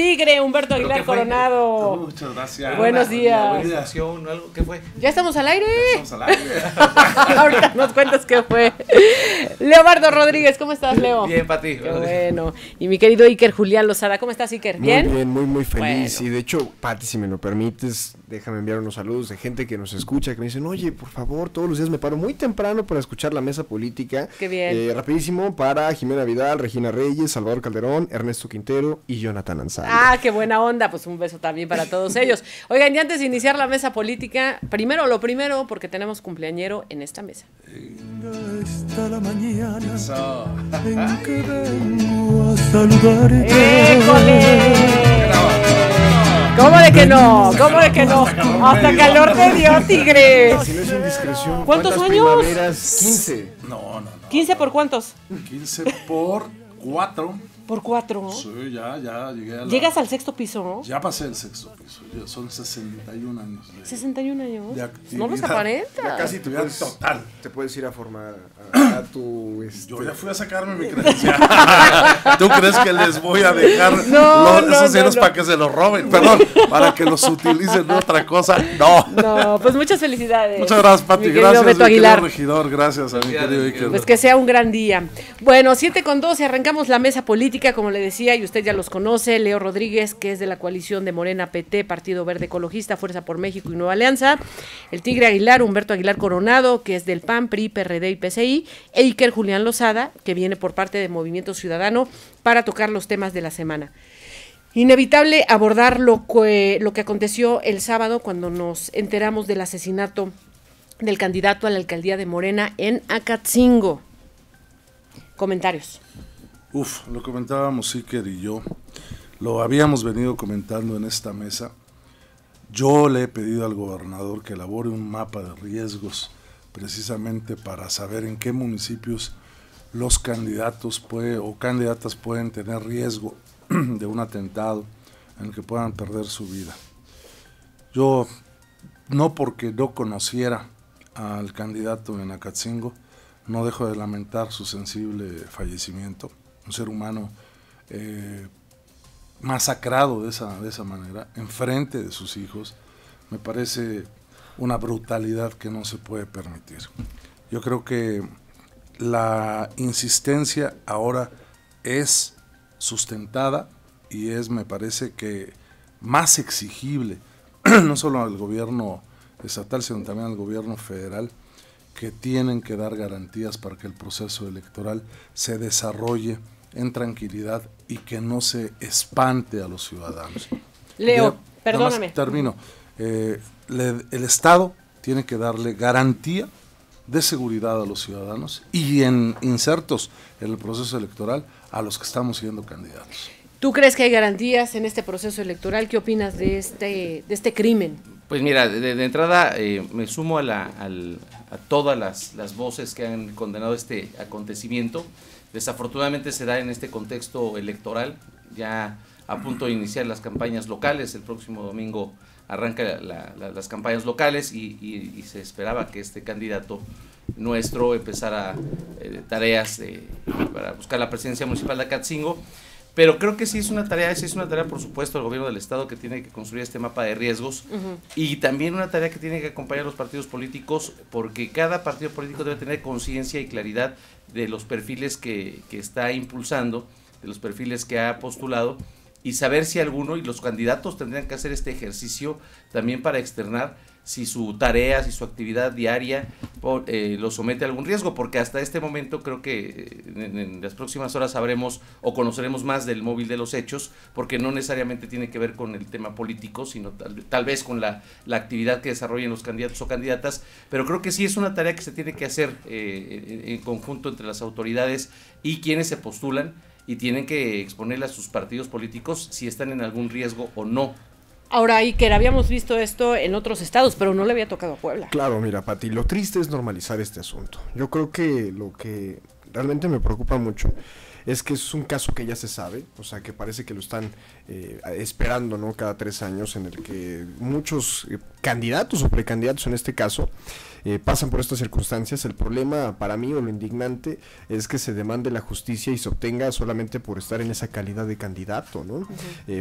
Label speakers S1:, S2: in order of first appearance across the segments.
S1: Tigre, Humberto Aguilar
S2: Coronado. muchas gracias. Buenos días. ¿qué fue?
S1: Ya estamos al aire. estamos al aire.
S2: Ahorita
S1: nos cuentas qué fue. Leobardo Rodríguez, ¿cómo estás, Leo? Bien, Pati. bueno. Y mi querido Iker Julián Lozada, ¿cómo estás, Iker? ¿Bien? Muy bien,
S3: muy, muy feliz. Y de hecho, Pati, si me lo permites, déjame enviar unos saludos de gente que nos escucha, que me dicen, oye, por favor, todos los días me paro muy temprano para escuchar la mesa política. Qué bien. Eh, rapidísimo para Jimena Vidal, Regina Reyes, Salvador Calderón, Ernesto Quintero y Jonathan Anzal.
S1: Ah, qué buena onda, pues un beso también para todos ellos. Oigan, y antes de iniciar la mesa política, primero lo primero, porque tenemos cumpleañero en esta mesa.
S4: Hasta la mañana
S3: que vengo a
S1: ¿Cómo de que no? ¿Cómo de que no? Hasta calor de dio, tigre. es ¿Cuántos años? 15. No, no, no. ¿15 por
S4: cuántos? 15 por 4. Por cuatro. Sí, ya, ya llegué al. Llegas
S1: al sexto piso, ¿no?
S4: Ya pasé el sexto piso. son 61 años.
S1: 61 años. No los pues, aparenta. casi
S4: tu total. Te puedes ir a formar a, tu. Este Yo ya fui a sacarme mi credencial. ¿Tú crees que les voy a dejar los, esos ceros para que se los roben? Perdón, para que los utilicen en otra cosa. No. No, pues
S1: muchas felicidades. Muchas gracias, Pati. gracias, Beto
S4: Gracias a mi querido Pues que
S1: sea un gran día. Bueno, 7 con 12, arrancamos la mesa política como le decía, y usted ya los conoce, Leo Rodríguez, que es de la coalición de Morena PT, Partido Verde Ecologista, Fuerza por México y Nueva Alianza, el Tigre Aguilar, Humberto Aguilar Coronado, que es del PAN, PRI, PRD y PCI, e Iker Julián Lozada, que viene por parte de Movimiento Ciudadano para tocar los temas de la semana. Inevitable abordar lo lo que aconteció el sábado cuando nos enteramos del asesinato del candidato a la alcaldía de Morena en Acatzingo. Comentarios.
S4: Uf, lo comentábamos Iker y yo, lo habíamos venido comentando en esta mesa. Yo le he pedido al gobernador que elabore un mapa de riesgos precisamente para saber en qué municipios los candidatos puede, o candidatas pueden tener riesgo de un atentado en el que puedan perder su vida. Yo, no porque no conociera al candidato en Acatzingo, no dejo de lamentar su sensible fallecimiento un ser humano eh, masacrado de esa, de esa manera, enfrente de sus hijos, me parece una brutalidad que no se puede permitir. Yo creo que la insistencia ahora es sustentada y es, me parece que, más exigible, no solo al gobierno estatal, sino también al gobierno federal, que tienen que dar garantías para que el proceso electoral se desarrolle en tranquilidad y que no se espante a los ciudadanos. Leo, perdóname. Termino. Eh, el Estado tiene que darle garantía de seguridad a los ciudadanos y en insertos en el proceso electoral a los que estamos siendo candidatos.
S1: ¿Tú crees que hay garantías en este proceso electoral? ¿Qué opinas de este, de este crimen?
S4: Pues mira, de, entrada eh,
S2: me sumo a, la, a todas las, voces que han condenado este acontecimiento. Desafortunadamente se da en este contexto electoral, ya a punto de iniciar las campañas locales, el próximo domingo arranca las campañas locales y, se esperaba que este candidato nuestro empezara eh, tareas para buscar la presidencia municipal de Acatzingo. Pero creo que sí es una tarea, es una tarea, por supuesto, del gobierno del Estado que tiene que construir este mapa de riesgos y también una tarea que tiene que acompañar a los partidos políticos porque cada partido político debe tener conciencia y claridad de los perfiles que, que está impulsando, de los perfiles que ha postulado y saber si alguno y los candidatos tendrían que hacer este ejercicio también para externar si su tarea, si su actividad diaria eh, lo somete a algún riesgo, porque hasta este momento creo que eh, en, las próximas horas sabremos o conoceremos más del móvil de los hechos, porque no necesariamente tiene que ver con el tema político, sino tal, vez con la, la, actividad que desarrollen los candidatos o candidatas, pero creo que sí es una tarea que se tiene que hacer eh, en conjunto entre las autoridades y quienes se postulan y tienen que exponerle a sus partidos políticos si están en algún riesgo o no
S1: Ahora, y que habíamos visto esto en otros estados, pero no le había tocado a
S3: Puebla. Claro, mira, Pati, lo triste es normalizar este asunto. Yo creo que lo que realmente me preocupa mucho es que es un caso que ya se sabe, o sea, que parece que lo están eh, esperando, ¿no? Cada tres años, en el que muchos eh, candidatos o precandidatos en este caso eh, pasan por estas circunstancias. El problema para mí o lo indignante es que se demande la justicia y se obtenga solamente por estar en esa calidad de candidato, ¿no?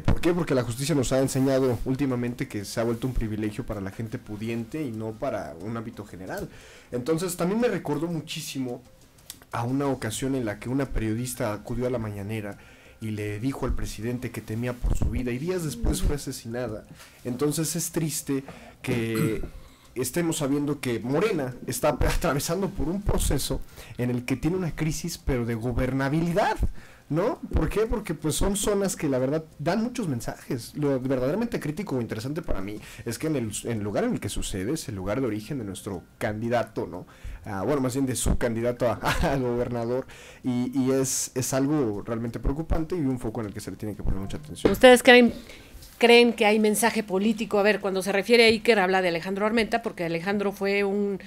S3: ¿Por qué? Porque la justicia nos ha enseñado últimamente que se ha vuelto un privilegio para la gente pudiente y no para un ámbito general. Entonces, también me recordó muchísimo a una ocasión en la que una periodista acudió a la mañanera y le dijo al presidente que temía por su vida y días después fue asesinada. Entonces es triste que estemos sabiendo que Morena está atravesando por un proceso en el que tiene una crisis pero de gobernabilidad. ¿No? ¿Por qué? Porque pues son zonas que la verdad dan muchos mensajes. Lo verdaderamente crítico o e interesante para mí es que en el, lugar en el que sucede es el lugar de origen de nuestro candidato, ¿no? Ah, bueno, más bien de su candidato a, gobernador. Y, es, es algo realmente preocupante y un foco en el que se le tiene que poner mucha atención.
S1: ¿Ustedes creen creen que hay mensaje político. A ver, cuando se refiere a Iker habla de Alejandro Armenta, porque Alejandro fue un,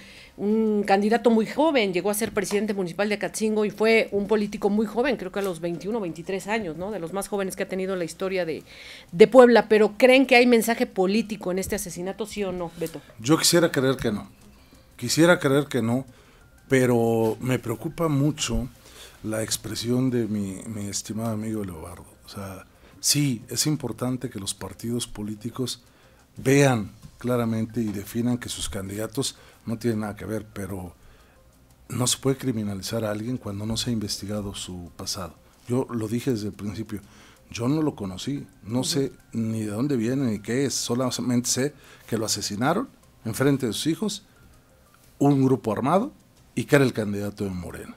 S1: candidato muy joven, llegó a ser presidente municipal de Acatzingo y fue un político muy joven, creo que a los 21, 23 años, ¿no? De los más jóvenes que ha tenido la historia de, Puebla, pero ¿creen que hay mensaje político en este asesinato, sí o no, Beto?
S4: Yo quisiera creer que no, quisiera creer que no, pero me preocupa mucho la expresión de mi, mi estimado amigo Leobardo, o sea, Sí, es importante que los partidos políticos vean claramente y definan que sus candidatos no tienen nada que ver, pero no se puede criminalizar a alguien cuando no se ha investigado su pasado. Yo lo dije desde el principio, yo no lo conocí, no sé ni de dónde viene ni qué es, solamente sé que lo asesinaron en frente de sus hijos, un grupo armado y que era el candidato de Morena.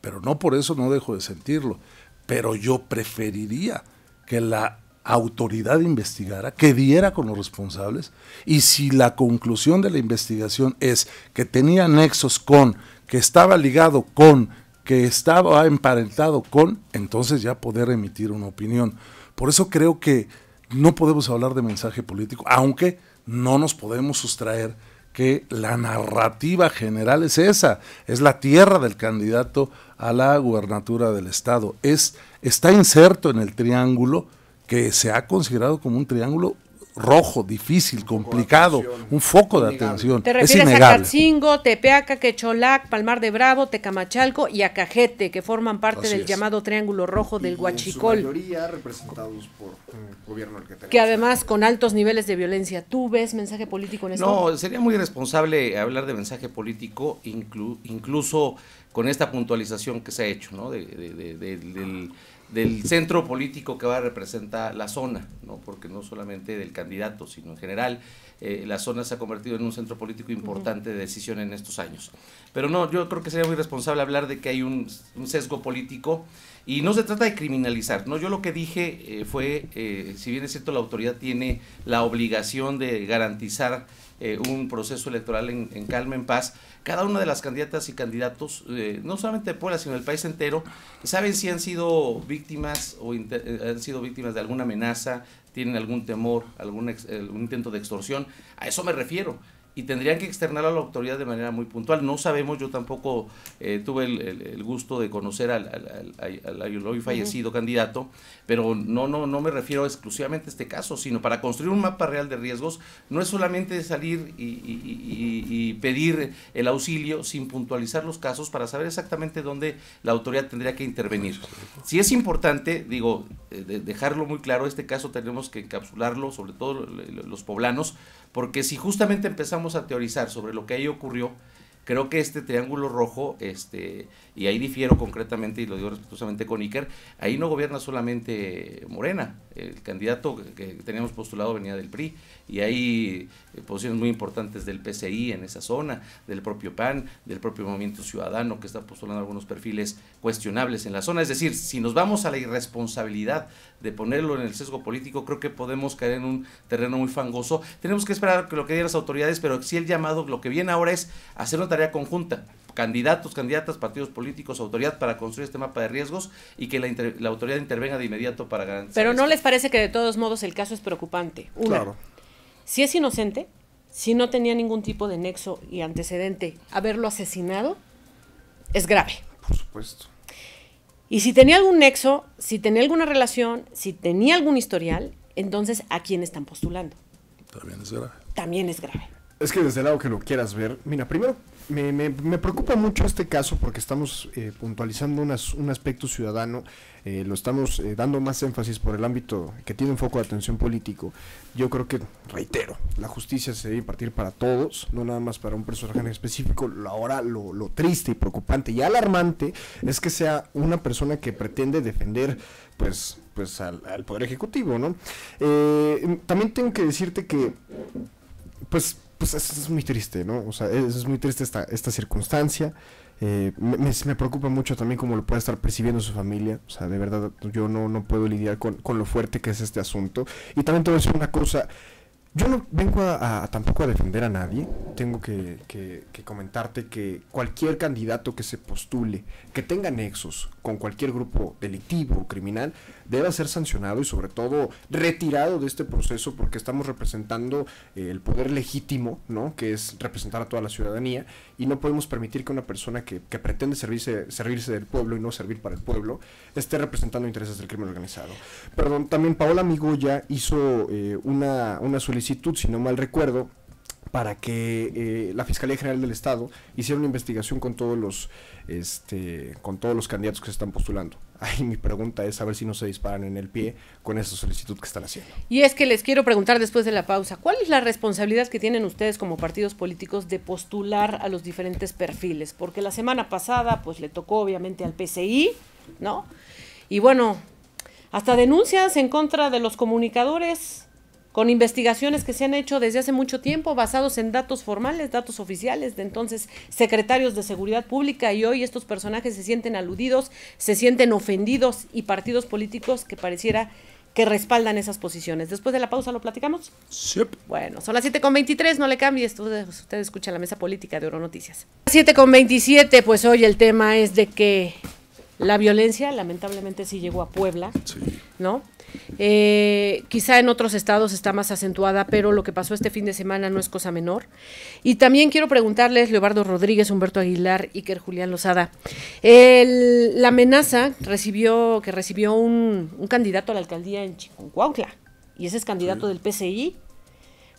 S4: Pero no por eso no dejo de sentirlo, pero yo preferiría que la autoridad investigara, que diera con los responsables, y si la conclusión de la investigación es que tenía nexos con, que estaba ligado con, que estaba emparentado con, entonces ya poder emitir una opinión. Por eso creo que no podemos hablar de mensaje político, aunque no nos podemos sustraer que la narrativa general es esa, es la tierra del candidato a la gubernatura del Estado, es está inserto en el triángulo que se ha considerado como un triángulo rojo, difícil, complicado, un foco de atención. Te refieres a
S1: Catzingo, Tepeaca, Quecholac, Palmar de Bravo, Tecamachalco y Acajete, que forman parte del llamado Triángulo Rojo del Huachicol.
S3: representados por el
S2: gobierno que Que
S1: además con altos niveles de violencia. ¿Tú ves mensaje político en esto? No,
S2: sería muy irresponsable hablar de mensaje político, incluso con esta puntualización que se ha hecho, ¿no? del del centro político que va a representar la zona, ¿no? porque no solamente del candidato, sino en general, eh, la zona se ha convertido en un centro político importante de decisión en estos años. Pero no, yo creo que sería muy responsable hablar de que hay un, sesgo político y no se trata de criminalizar, ¿no? Yo lo que dije eh, fue, eh, si bien es cierto, la autoridad tiene la obligación de garantizar eh, un proceso electoral en, calma, en paz, cada una de las candidatas y candidatos, eh, no solamente de Puebla, sino del país entero, saben si han sido víctimas o eh, han sido víctimas de alguna amenaza, tienen algún temor, algún, algún intento de extorsión. A eso me refiero y tendrían que externar a la autoridad de manera muy puntual. No sabemos, yo tampoco eh, tuve el, gusto de conocer al, al, hoy fallecido candidato, pero no, no, no me refiero exclusivamente a este caso, sino para construir un mapa real de riesgos, no es solamente salir y, pedir el auxilio sin puntualizar los casos para saber exactamente dónde la autoridad tendría que intervenir. Si es importante, digo, eh, dejarlo muy claro, este caso tenemos que encapsularlo, sobre todo eh, los poblanos, porque si justamente empezamos a teorizar sobre lo que ahí ocurrió, Creo que este triángulo rojo, este, y ahí difiero concretamente y lo digo respetuosamente con Iker, ahí no gobierna solamente Morena, el candidato que teníamos postulado venía del PRI y hay eh, posiciones muy importantes del PCI en esa zona, del propio PAN, del propio Movimiento Ciudadano que está postulando algunos perfiles cuestionables en la zona. Es decir, si nos vamos a la irresponsabilidad de ponerlo en el sesgo político, creo que podemos caer en un terreno muy fangoso. Tenemos que esperar que lo que digan las autoridades, pero si el llamado, lo que viene ahora es hacer una conjunta candidatos, candidatas, partidos políticos, autoridad para construir este mapa de riesgos y que la, autoridad intervenga de inmediato para garantizar.
S1: Pero no les parece que de todos modos el caso es preocupante. claro. si es inocente, si no tenía ningún tipo de nexo y antecedente, haberlo asesinado es grave. Por supuesto. Y si tenía algún nexo, si tenía alguna relación, si tenía algún historial, entonces ¿a quién están postulando?
S3: También es grave.
S1: También es grave.
S3: Es que desde el lado que lo quieras ver, mira, primero, me, preocupa mucho este caso porque estamos eh, puntualizando un aspecto ciudadano, eh, lo estamos eh, dando más énfasis por el ámbito que tiene un foco de atención político. Yo creo que, reitero, la justicia se debe impartir para todos, no nada más para un personaje en específico. Ahora lo, triste y preocupante y alarmante es que sea una persona que pretende defender pues, pues al, al Poder Ejecutivo, ¿no? también tengo que decirte que, pues pues es muy triste, ¿no? O sea, es, muy triste esta, esta circunstancia. Eh, me, preocupa mucho también cómo lo puede estar percibiendo su familia. O sea, de verdad, yo no, puedo lidiar con, lo fuerte que es este asunto. Y también te voy a decir una cosa. Yo no vengo a, tampoco a defender a nadie. Tengo que, comentarte que cualquier candidato que se postule, que tenga nexos con cualquier grupo delictivo o criminal, deba ser sancionado y sobre todo retirado de este proceso porque estamos representando eh, el poder legítimo, ¿no? Que es representar a toda la ciudadanía y no podemos permitir que una persona que, que pretende servirse, servirse del pueblo y no servir para el pueblo esté representando intereses del crimen organizado. Perdón, también Paola Migoya hizo eh, una, una solicitud, si no mal recuerdo, para que eh, la Fiscalía General del Estado hiciera una investigación con todos los este, con todos los candidatos que se están postulando. Ahí mi pregunta es a ver si no se disparan en el pie con esa solicitud que están haciendo.
S1: Y es que les quiero preguntar después de la pausa, ¿cuál es la responsabilidad que tienen ustedes como partidos políticos de postular a los diferentes perfiles? Porque la semana pasada pues le tocó obviamente al PCI, ¿no? Y bueno, hasta denuncias en contra de los comunicadores con investigaciones que se han hecho desde hace mucho tiempo basados en datos formales, datos oficiales de entonces secretarios de seguridad pública y hoy estos personajes se sienten aludidos, se sienten ofendidos y partidos políticos que pareciera que respaldan esas posiciones. Después de la pausa lo platicamos. Sí. Bueno, son las 7.23, no le cambies, usted escucha la mesa política de Oro Noticias. 7.27, pues hoy el tema es de que la violencia lamentablemente sí llegó a Puebla, ¿no? Eh, quizá en otros estados está más acentuada, pero lo que pasó este fin de semana no es cosa menor. Y también quiero preguntarles, Leobardo Rodríguez, Humberto Aguilar, Iker Julián Lozada, la amenaza recibió, que recibió un, candidato a la alcaldía en Chiconcuautla, y ese es candidato del PCI.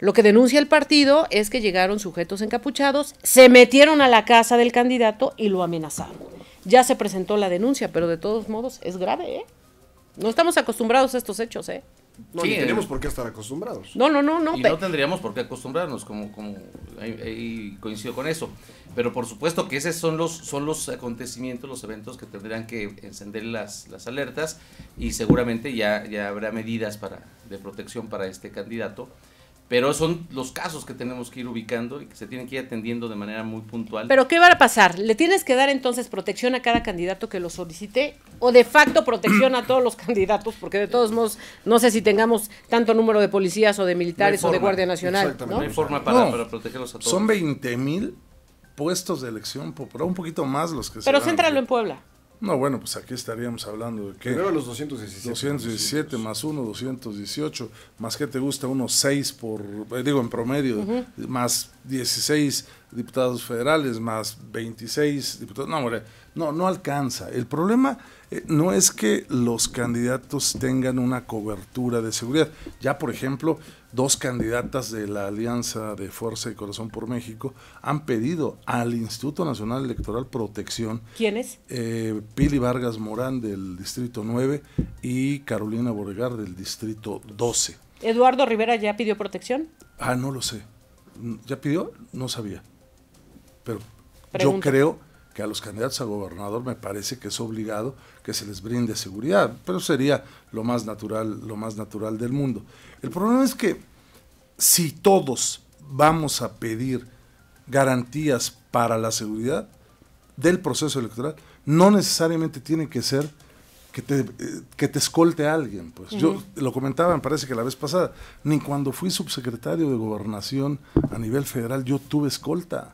S1: Lo que denuncia el partido es que llegaron sujetos encapuchados, se metieron a la casa del candidato y lo amenazaron. Ya se presentó la denuncia, pero de todos modos es grave, ¿eh? No estamos acostumbrados a estos hechos, ¿eh? No,
S2: ¿eh? tenemos por qué estar acostumbrados. No, no, no, no. Y no tendríamos por qué acostumbrarnos, como, como coincido con eso. Pero por supuesto que esos son los, son los acontecimientos, los eventos que tendrán que encender las, las alertas y seguramente ya, ya habrá medidas para, de protección para este candidato pero son los casos que tenemos que ir ubicando y que se tienen que ir atendiendo de manera muy puntual. Pero
S1: ¿qué va a pasar? ¿Le tienes que dar entonces protección a cada candidato que lo solicite? ¿O de facto protección a todos los candidatos? Porque de todos modos, no sé si tengamos tanto número de policías o de militares o de Guardia Nacional. Exactamente.
S4: No, hay forma para, protegerlos a todos. Son 20 mil puestos de elección, pero un poquito más los que se Pero céntralo en Puebla. No, bueno, pues aquí estaríamos hablando de que... Primero los 217. 217 más 1, 218, más que te gusta unos 6 por, eh, digo, en promedio, más 16 diputados federales, más 26 diputados... No, hombre, no, no alcanza. El problema eh, no es que los candidatos tengan una cobertura de seguridad. Ya, por ejemplo, dos candidatas de la Alianza de Fuerza y Corazón por México han pedido al Instituto Nacional Electoral protección. ¿Quiénes? Eh, Pili Vargas Morán del Distrito 9 y Carolina Borregar del Distrito 12.
S1: ¿Eduardo Rivera ya pidió protección?
S4: Ah, no lo sé. ¿Ya pidió? No sabía. Pero yo creo que a los candidatos a gobernador me parece que es obligado que se les brinde seguridad, pero sería lo más natural, lo más natural del mundo. El problema es que si todos vamos a pedir garantías para la seguridad del proceso electoral, no necesariamente tiene que ser que te, eh, que te escolte alguien. Pues. Yo lo comentaba, me parece que la vez pasada, ni cuando fui subsecretario de gobernación a nivel federal yo tuve escolta.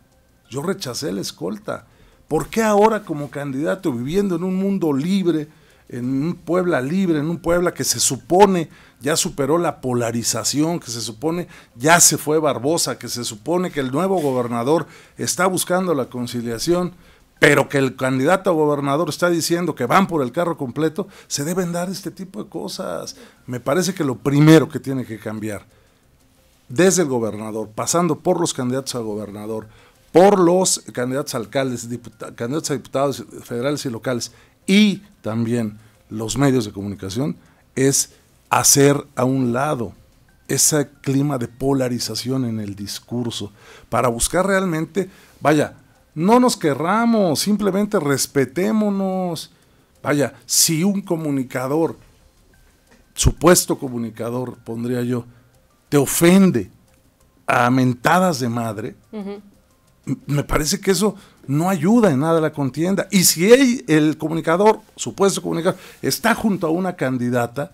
S4: Yo rechacé la escolta. ¿Por qué ahora como candidato, viviendo en un mundo libre, en un Puebla libre, en un Puebla que se supone ya superó la polarización, que se supone ya se fue Barbosa, que se supone que el nuevo gobernador está buscando la conciliación, pero que el candidato a gobernador está diciendo que van por el carro completo, se deben dar este tipo de cosas. Me parece que lo primero que tiene que cambiar, desde el gobernador, pasando por los candidatos a gobernador, por los candidatos a alcaldes, candidatos a diputados federales y locales y también los medios de comunicación es hacer a un lado ese clima de polarización en el discurso para buscar realmente, vaya, no nos querramos, simplemente respetémonos. Vaya, si un comunicador, supuesto comunicador, pondría yo, te ofende a mentadas de madre, me parece que eso no ayuda en nada a la contienda. Y si él, el comunicador, supuesto comunicador, está junto a una candidata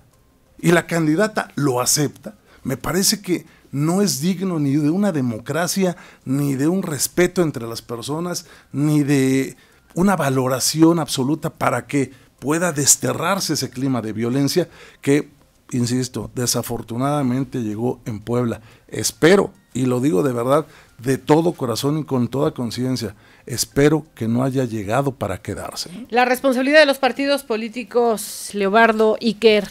S4: y la candidata lo acepta, me parece que no es digno ni de una democracia, ni de un respeto entre las personas, ni de una valoración absoluta para que pueda desterrarse ese clima de violencia que, insisto, desafortunadamente llegó en Puebla. Espero, y lo digo de verdad, de todo corazón y con toda conciencia. Espero que no haya llegado para quedarse.
S1: La responsabilidad de los partidos políticos, Leobardo Iker,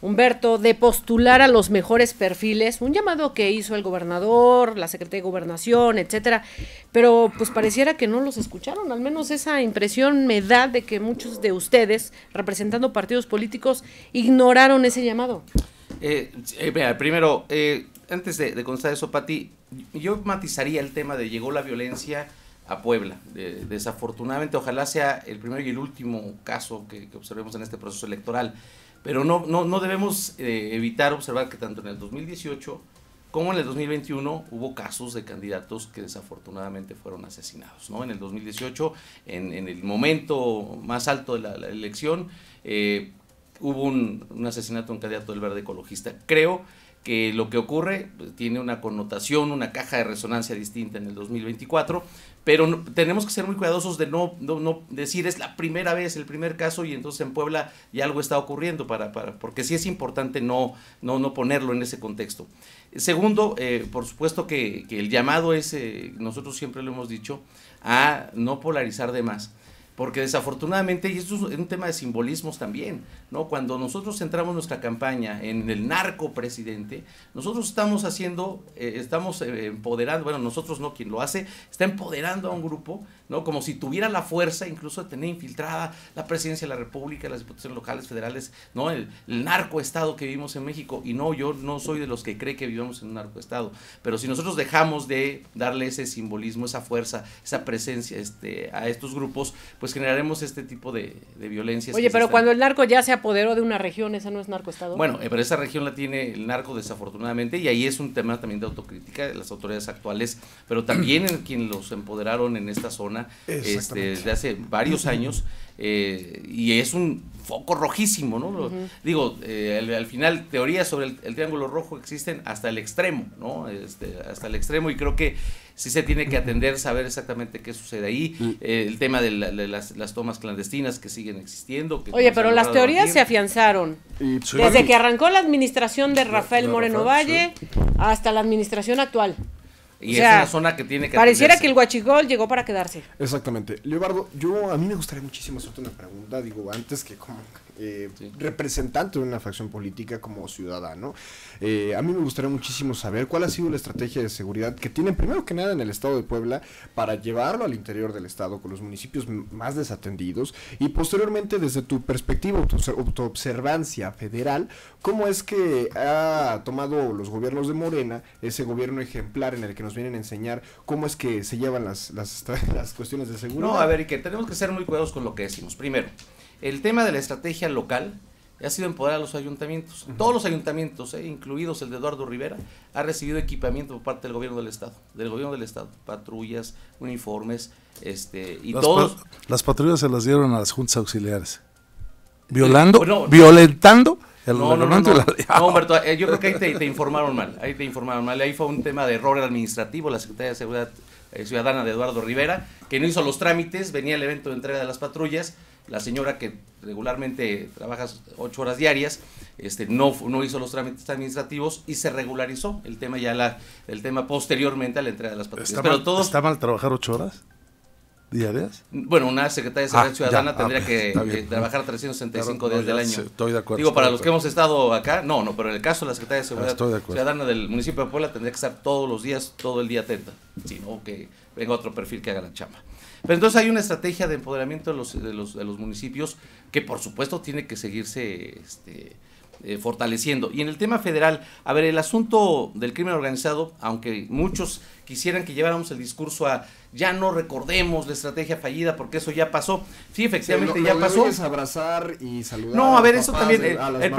S1: Humberto, de postular a los mejores perfiles, un llamado que hizo el gobernador, la secretaria de gobernación, etcétera, pero pues pareciera que no los escucharon, al menos esa impresión me da de que muchos de ustedes, representando partidos políticos, ignoraron ese llamado.
S2: Eh, eh primero, eh, antes de, de eso, Pati, yo matizaría el tema de llegó la violencia a Puebla. desafortunadamente, ojalá sea el primero y el último caso que, observemos en este proceso electoral. Pero no, no, no debemos eh, evitar observar que tanto en el 2018 como en el 2021 hubo casos de candidatos que desafortunadamente fueron asesinados. ¿no? En el 2018, en, en el momento más alto de la, elección, eh, hubo un, un asesinato a un candidato del verde ecologista. Creo que lo que ocurre pues, tiene una connotación, una caja de resonancia distinta en el 2024, pero tenemos que ser muy cuidadosos de no, no, decir es la primera vez, el primer caso y entonces en Puebla ya algo está ocurriendo, para, para, porque sí es importante no, no, no ponerlo en ese contexto. Segundo, eh, por supuesto que, que, el llamado es, eh, nosotros siempre lo hemos dicho, a no polarizar de más porque desafortunadamente, y esto es un tema de simbolismos también, ¿no? Cuando nosotros centramos nuestra campaña en el narco presidente, nosotros estamos haciendo, eh, estamos eh, empoderando, bueno, nosotros no, quien lo hace, está empoderando a un grupo, ¿no? Como si tuviera la fuerza incluso de tener infiltrada la presidencia de la República, las diputaciones locales, federales, ¿no? El, el narco estado que vivimos en México. Y no, yo no soy de los que cree que vivimos en un narco estado. Pero si nosotros dejamos de darle ese simbolismo, esa fuerza, esa presencia este, a estos grupos, pues generaremos este tipo de, violencia. Oye, pero cuando
S1: el narco ya se apoderó de una región, esa no es narcoestado. Bueno,
S2: eh, pero esa región la tiene el narco desafortunadamente y ahí es un tema también de autocrítica de las autoridades actuales, pero también en quien los empoderaron en esta zona este, desde hace varios años eh, y es un foco rojísimo, ¿no? Digo, eh, al, final teorías sobre el, triángulo rojo existen hasta el extremo, ¿no? Este, hasta el extremo y creo que sí se tiene que atender, saber exactamente qué sucede ahí, mm. eh, el tema de, las, tomas clandestinas que siguen existiendo. Oye, pero las teorías se
S1: afianzaron.
S2: Desde que
S1: arrancó la administración de Rafael Moreno Valle hasta la administración actual.
S2: Y es una zona que tiene que Pareciera que el
S1: guachigol llegó para quedarse.
S3: Exactamente. Leobardo, yo a mí me gustaría muchísimo hacerte una pregunta, digo, antes que eh, representante de una facción política como ciudadano. Eh, a mí me gustaría muchísimo saber cuál ha sido la estrategia de seguridad que tienen primero que nada en el estado de Puebla para llevarlo al interior del estado con los municipios más desatendidos y posteriormente desde tu perspectiva, tu, observancia federal, cómo es que ha tomado los gobiernos de Morena, ese gobierno ejemplar en el que nos vienen a enseñar cómo es que se llevan las, las, cuestiones de seguridad. No, a ver,
S2: que tenemos que ser muy cuidadosos con lo que decimos. Primero, el tema de la estrategia local ha sido empoderar a los ayuntamientos. Todos los ayuntamientos, eh, incluidos el de Eduardo Rivera, ha recibido equipamiento por parte del gobierno del estado, del gobierno del estado, patrullas, uniformes, este y todos.
S4: las patrullas se las dieron a las juntas auxiliares, violando, violentando. El no, no,
S2: Humberto, eh, yo creo que ahí te, te, informaron mal, ahí te informaron mal, ahí fue un tema de error administrativo, la Secretaría de Seguridad eh, Ciudadana de Eduardo Rivera, que no hizo los trámites, venía el evento de entrega de las patrullas, la señora que regularmente trabaja ocho horas diarias, este, no, no hizo los trámites administrativos y se regularizó el tema ya la, el tema posteriormente a la entrega de las patrullas. Está, Pero mal,
S4: ¿Está mal trabajar ocho horas? ¿Diarias?
S2: Bueno, una secretaria de ah, Seguridad Ciudadana tendría ah, que, eh, trabajar 365 días del año. Estoy de acuerdo. Digo, para los que hemos estado acá, no, no, pero en el caso de la Secretaría de ah, Seguridad Ciudadana del municipio de Puebla tendría que estar todos los días, todo el día atenta, sino que venga otro perfil que haga la chamba. Pero pues entonces hay una estrategia de empoderamiento de los, de los, municipios que por supuesto tiene que seguirse este, eh, fortaleciendo. Y en el tema federal, a ver, el asunto del crimen organizado, aunque muchos quisieran que lleváramos el discurso a ya no recordemos la estrategia fallida porque eso ya pasó. Sí, efectivamente ya pasó.
S3: abrazar
S2: y saludar. No, a, ver, eso también. El, de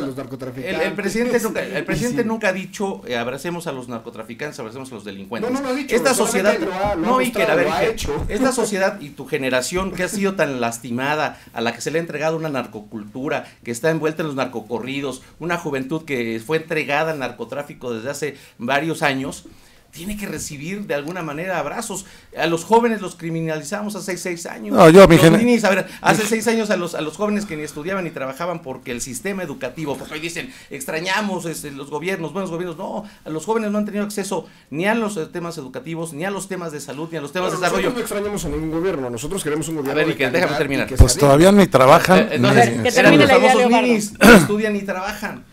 S2: los narcotraficantes. El, presidente, nunca, el presidente nunca ha dicho eh, abracemos a los narcotraficantes, abracemos a los delincuentes. No, no ha dicho. Esta sociedad. no, a ver, esta sociedad y tu generación que ha sido tan lastimada, a la que se le ha entregado una narcocultura, que está envuelta en los narcocorridos, una juventud que fue entregada al narcotráfico desde hace varios años tiene que recibir de alguna manera abrazos. A los jóvenes los criminalizamos hace seis años. No, yo, mi hace seis años a los, a los jóvenes que ni estudiaban ni trabajaban porque el sistema educativo, porque hoy dicen, extrañamos este, los gobiernos, buenos gobiernos. No, a los jóvenes no han tenido acceso ni a los eh, temas educativos, ni a los temas de salud, ni a los temas de desarrollo. Nosotros no
S3: extrañamos a ningún gobierno, nosotros queremos un gobierno. A ver, déjame terminar.
S4: pues todavía ni trabajan.
S2: ni estudian ni trabajan.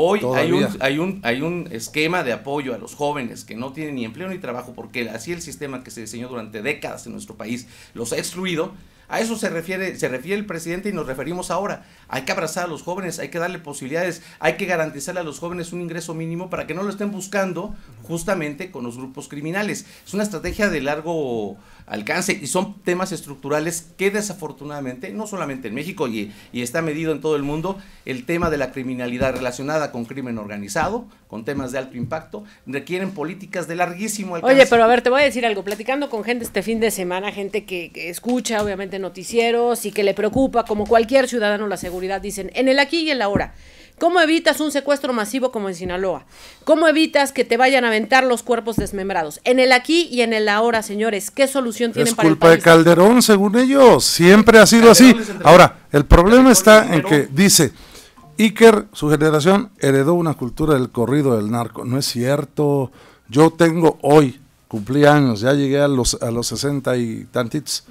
S2: Hoy hay un, hay, un, hay un, esquema de apoyo a los jóvenes que no tienen ni empleo ni trabajo porque así el sistema que se diseñó durante décadas en nuestro país los ha excluido. A eso se refiere, se refiere el presidente y nos referimos ahora. Hay que abrazar a los jóvenes, hay que darle posibilidades, hay que garantizarle a los jóvenes un ingreso mínimo para que no lo estén buscando justamente con los grupos criminales. Es una estrategia de largo alcance y son temas estructurales que desafortunadamente, no solamente en México y, está medido en todo el mundo, el tema de la criminalidad relacionada con crimen organizado, con temas de alto impacto, requieren políticas de larguísimo alcance. Oye, pero
S1: a ver, te voy a decir algo, platicando con gente este fin de semana, gente que, escucha obviamente noticieros y que le preocupa, como cualquier ciudadano, la seguridad, dicen, en el aquí y en la hora. ¿Cómo evitas un secuestro masivo como en Sinaloa? ¿Cómo evitas que te vayan a aventar los cuerpos desmembrados? En el aquí y en el ahora, señores, ¿qué solución tienen para culpa el
S4: país? de Calderón, según ellos. Siempre ha sido así. Ahora, el problema está en que dice Iker, su generación, heredó una cultura del corrido del narco. No es cierto. Yo tengo hoy, cumplí años, ya llegué a los, a los 60 y tantitos.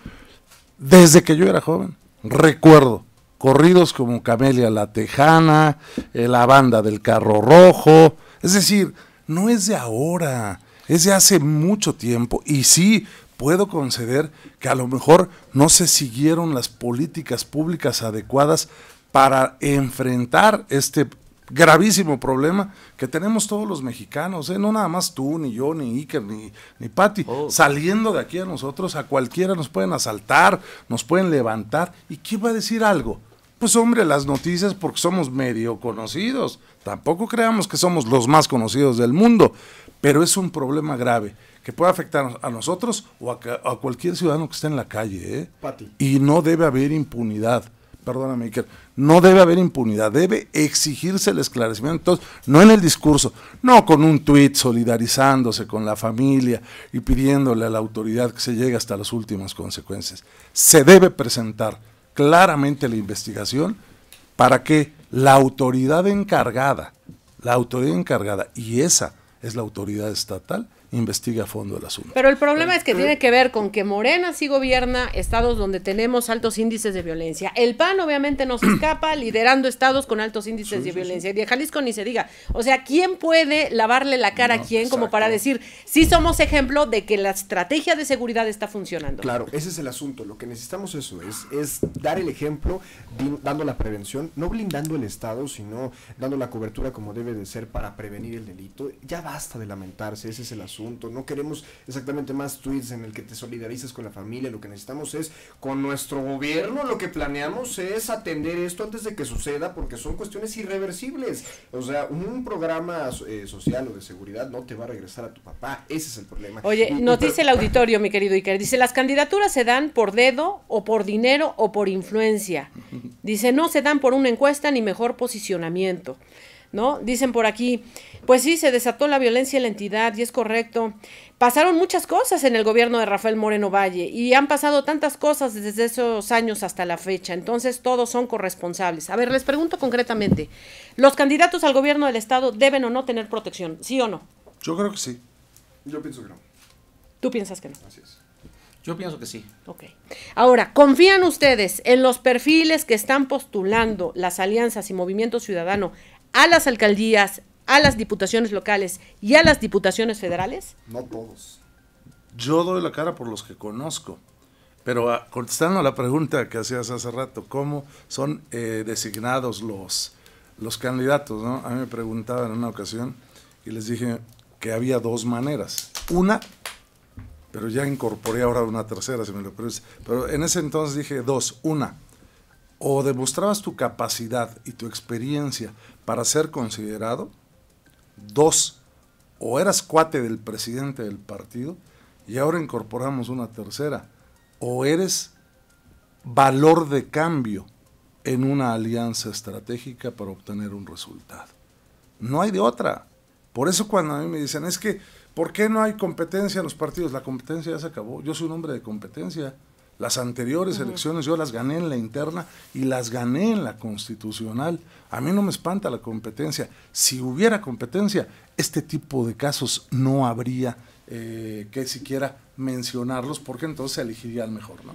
S4: Desde que yo era joven, recuerdo corridos como Camelia la Tejana, eh, la banda del carro rojo, es decir, no es de ahora, es de hace mucho tiempo y sí puedo conceder que a lo mejor no se siguieron las políticas públicas adecuadas para enfrentar este gravísimo problema que tenemos todos los mexicanos, ¿eh? no nada más tú, ni yo, ni Iker, ni, ni Patti. Oh. Saliendo de aquí a nosotros, a cualquiera nos pueden asaltar, nos pueden levantar. ¿Y quién va a decir algo? Pues hombre, las noticias porque somos medio conocidos. Tampoco creamos que somos los más conocidos del mundo, pero es un problema grave que puede afectar a nosotros o a, cualquier ciudadano que esté en la calle. ¿eh? Y no debe haber impunidad. Perdóname, Iker. No debe haber impunidad. Debe exigirse el esclarecimiento. Entonces, no en el discurso, no con un tuit solidarizándose con la familia y pidiéndole a la autoridad que se llegue hasta las últimas consecuencias. Se debe presentar claramente la investigación para que la autoridad encargada, la autoridad encargada y esa es la autoridad estatal, investiga a fondo el asunto.
S1: Pero el problema es que tiene que ver con que Morena sí gobierna estados donde tenemos altos índices de violencia. El PAN obviamente nos escapa liderando estados con altos índices de violencia. Y de Jalisco ni se diga. O sea, ¿quién puede lavarle la cara a quién como para decir, si somos ejemplo de que la estrategia de seguridad está funcionando? Claro,
S3: ese es el asunto. Lo que necesitamos eso es, es dar el ejemplo dando la prevención, no blindando el estado, sino dando la cobertura como debe de ser para prevenir el delito. Ya basta de lamentarse, ese es el asunto. No queremos exactamente más tweets en el que te solidarices con la familia, lo que necesitamos es con nuestro gobierno, lo que planeamos es atender esto antes de que suceda porque son cuestiones irreversibles. O sea, un programa eh, social o de seguridad no te va a regresar a tu papá, ese es el problema. Oye, nos dice el
S1: auditorio, mi querido Iker, dice, las candidaturas se dan por dedo o por dinero o por influencia. Dice, no se dan por una encuesta ni mejor posicionamiento. ¿no? Dicen por aquí, pues sí, se desató la violencia en la entidad y es correcto. Pasaron muchas cosas en el gobierno de Rafael Moreno Valle y han pasado tantas cosas desde esos años hasta la fecha, entonces todos son corresponsables. A ver, les pregunto concretamente, ¿los candidatos al gobierno del Estado deben o no tener protección? ¿Sí o no?
S3: Yo creo que sí. Yo pienso que no. ¿Tú piensas que no? Así es.
S2: Yo pienso que sí. Ok.
S1: Ahora, ¿confían ustedes en los perfiles que están postulando las alianzas y movimientos ciudadano a las alcaldías, a las diputaciones locales y a las diputaciones federales?
S4: No todos. Yo doy la cara por los que conozco. Pero ah, contestando a la pregunta que hacías hace rato, ¿cómo son eh, designados los, los candidatos? ¿no? A mí me preguntaban en una ocasión y les dije que había dos maneras. Una, pero ya incorporé ahora una tercera, si me lo permites. Pero en ese entonces dije dos. Una, o demostrabas tu capacidad y tu experiencia para ser considerado, dos, o eras cuate del presidente del partido, y ahora incorporamos una tercera, o eres valor de cambio en una alianza estratégica para obtener un resultado. No hay de otra. Por eso cuando a mí me dicen, es que, ¿por qué no hay competencia en los partidos? La competencia ya se acabó. Yo soy un hombre de competencia. Las anteriores elecciones yo las gané en la interna y las gané en la constitucional. A mí no me espanta la competencia. Si hubiera competencia, este tipo de casos no habría eh, que siquiera mencionarlos porque entonces se elegiría al mejor, ¿no?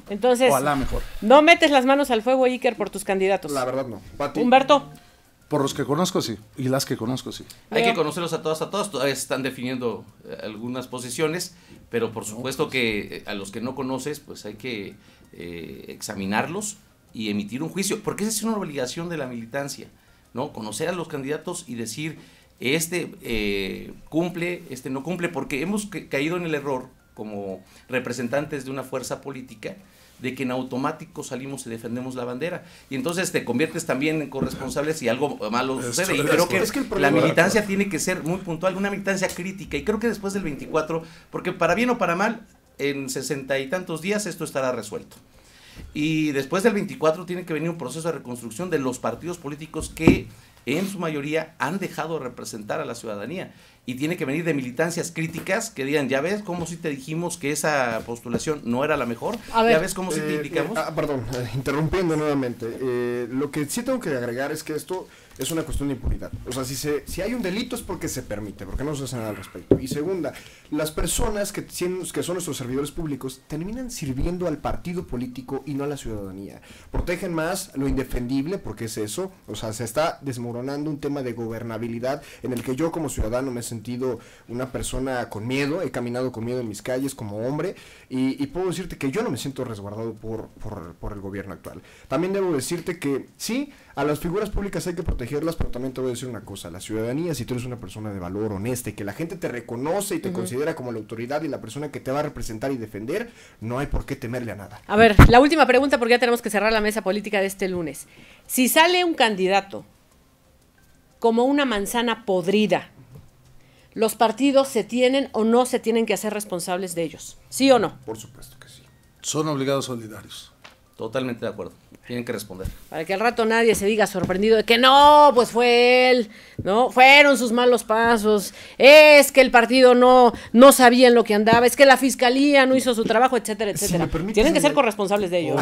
S4: o a la mejor.
S1: No metes las manos al fuego, Iker, por tus candidatos.
S2: La verdad no. Humberto.
S4: Por los que conozco, sí. Y las que conozco, sí. Hay
S2: que conocerlos a todas, a todas. Todavía están definiendo eh, algunas posiciones, pero por supuesto pues que eh, a los que no conoces, pues hay que eh, examinarlos y emitir un juicio, porque esa es una obligación de la militancia, ¿no? Conocer a los candidatos y decir, este cumple, este no cumple, porque hemos caído en el error como representantes de una fuerza política de que en automático salimos y defendemos la bandera. Y entonces te conviertes también en corresponsable si algo malo sucede. Y creo que, la militancia tiene que ser muy puntual, una militancia crítica. Y creo que después del 24, porque para bien o para mal, en sesenta y tantos días esto estará resuelto. Y después del 24 tiene que venir un proceso de reconstrucción de los partidos políticos que en su mayoría han dejado de representar a la ciudadanía y tiene que venir de militancias críticas que digan, ya ves como si te dijimos que esa postulación no era la mejor, ya ves cómo si te eh, indicamos. Eh, ah, perdón,
S3: eh, interrumpiendo nuevamente, lo que sí tengo que agregar es que esto es una cuestión de impunidad. O sea, si, se, si hay un delito es porque se permite, porque no se hace nada al respecto. Y segunda, las personas que, que son nuestros servidores públicos terminan sirviendo al partido político y no a la ciudadanía. Protegen más lo indefendible, porque es eso. O sea, se está desmoronando un tema de gobernabilidad en el que yo como ciudadano me sentido una persona con miedo, he caminado con miedo en mis calles como hombre y, puedo decirte que yo no me siento resguardado por, el gobierno actual. También debo decirte que sí, a las figuras públicas hay que protegerlas, pero también te voy a decir una cosa, la ciudadanía, si tú eres una persona de valor honesta y que la gente te reconoce y te considera como la autoridad y la persona que te va a representar y defender, no hay por qué temerle a nada.
S1: A ver, la última pregunta porque ya tenemos que cerrar la mesa política de este lunes. Si sale un candidato como una manzana podrida los partidos se tienen o no se tienen que hacer responsables de ellos.
S4: ¿Sí o no? Por supuesto que sí. Son obligados solidarios. Totalmente de acuerdo. Tienen que responder.
S1: Para que al rato nadie se diga sorprendido de que no, pues fue él, ¿no? Fueron sus malos pasos. Es que el partido no, no sabía en lo que andaba, es que la fiscalía no hizo su trabajo, etcétera, etcétera. Tienen que ser corresponsables de ello.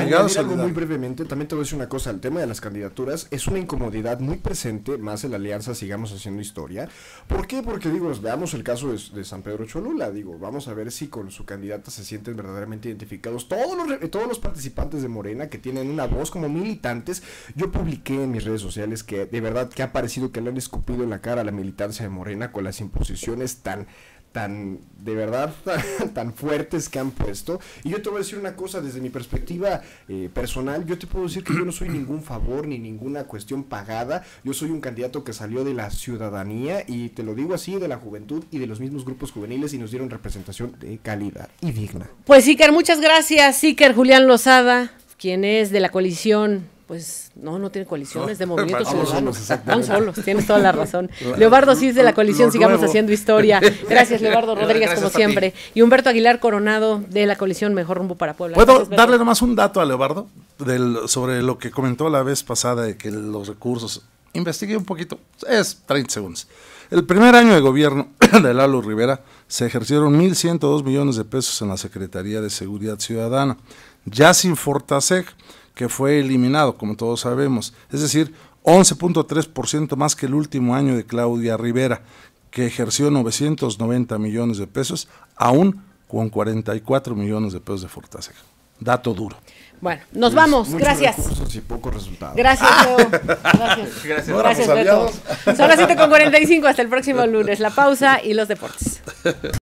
S1: muy
S3: brevemente, también te voy a decir una cosa, el tema de las candidaturas es una incomodidad muy presente, más en la alianza sigamos haciendo historia. ¿Por qué? Porque digo, veamos el caso de, de San Pedro Cholula, digo, vamos a ver si con su candidata se sienten verdaderamente identificados todos los, todos los participantes de Morena que tienen una voz como militantes. Yo publiqué en mis redes sociales que de verdad que ha parecido que le han escupido en la cara a la militancia de Morena con las imposiciones tan tan, de verdad, tan, fuertes que han puesto. Y yo te voy a decir una cosa, desde mi perspectiva eh, personal, yo te puedo decir que yo no soy ningún favor ni ninguna cuestión pagada. Yo soy un candidato que salió de la ciudadanía y te lo digo así, de la juventud y de los mismos grupos juveniles y nos dieron representación de calidad y digna.
S1: Pues Iker, muchas gracias, Iker Julián Lozada es de la coalición pues no, no tiene coaliciones de movimientos ciudadanos. Van solos, tienes toda la razón. Leobardo es de la coalición Sigamos Haciendo Historia. Gracias, Leobardo Rodríguez, como siempre. Y Humberto Aguilar Coronado de la coalición Mejor Rumbo para Puebla. ¿Puedo darle
S4: nomás un dato a Leobardo del, sobre lo que comentó la vez pasada de que los recursos? Investigué un poquito, es 30 segundos. El primer año de gobierno de Lalo Rivera se ejercieron 1.102 millones de pesos en la Secretaría de Seguridad Ciudadana ya sin Fortaseg, que fue eliminado, como todos sabemos. Es decir, 11.3% más que el último año de Claudia Rivera, que ejerció 990 millones de pesos, aún con 44 millones de pesos de Fortaseg. Dato duro.
S1: Bueno, nos vamos. gracias. y pocos resultados. Gracias, Leo. Gracias. gracias, Son las 7.45. Hasta el próximo lunes. La pausa y los deportes.